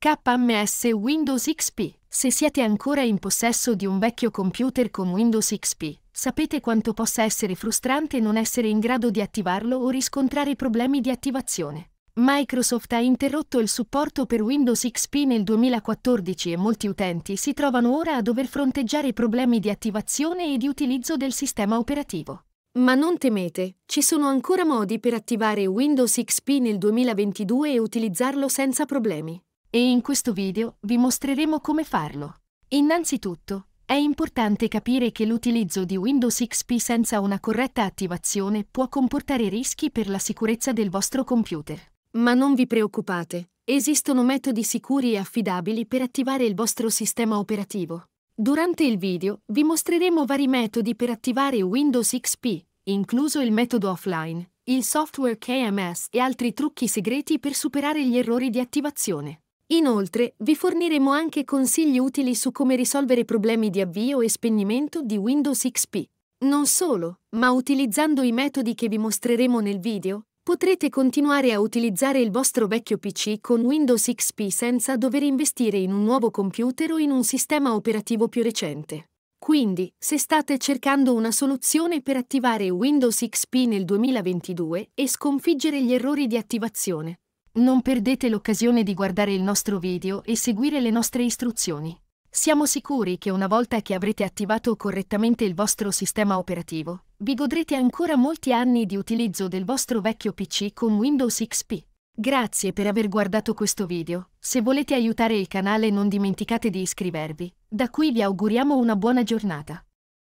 KMS Windows XP. Se siete ancora in possesso di un vecchio computer con Windows XP, sapete quanto possa essere frustrante non essere in grado di attivarlo o riscontrare problemi di attivazione. Microsoft ha interrotto il supporto per Windows XP nel 2014 e molti utenti si trovano ora a dover fronteggiare problemi di attivazione e di utilizzo del sistema operativo. Ma non temete, ci sono ancora modi per attivare Windows XP nel 2022 e utilizzarlo senza problemi e in questo video vi mostreremo come farlo. Innanzitutto, è importante capire che l'utilizzo di Windows XP senza una corretta attivazione può comportare rischi per la sicurezza del vostro computer. Ma non vi preoccupate, esistono metodi sicuri e affidabili per attivare il vostro sistema operativo. Durante il video vi mostreremo vari metodi per attivare Windows XP, incluso il metodo offline, il software KMS e altri trucchi segreti per superare gli errori di attivazione. Inoltre, vi forniremo anche consigli utili su come risolvere problemi di avvio e spegnimento di Windows XP. Non solo, ma utilizzando i metodi che vi mostreremo nel video, potrete continuare a utilizzare il vostro vecchio PC con Windows XP senza dover investire in un nuovo computer o in un sistema operativo più recente. Quindi, se state cercando una soluzione per attivare Windows XP nel 2022 e sconfiggere gli errori di attivazione, non perdete l'occasione di guardare il nostro video e seguire le nostre istruzioni. Siamo sicuri che una volta che avrete attivato correttamente il vostro sistema operativo, vi godrete ancora molti anni di utilizzo del vostro vecchio PC con Windows XP. Grazie per aver guardato questo video, se volete aiutare il canale non dimenticate di iscrivervi, da qui vi auguriamo una buona giornata.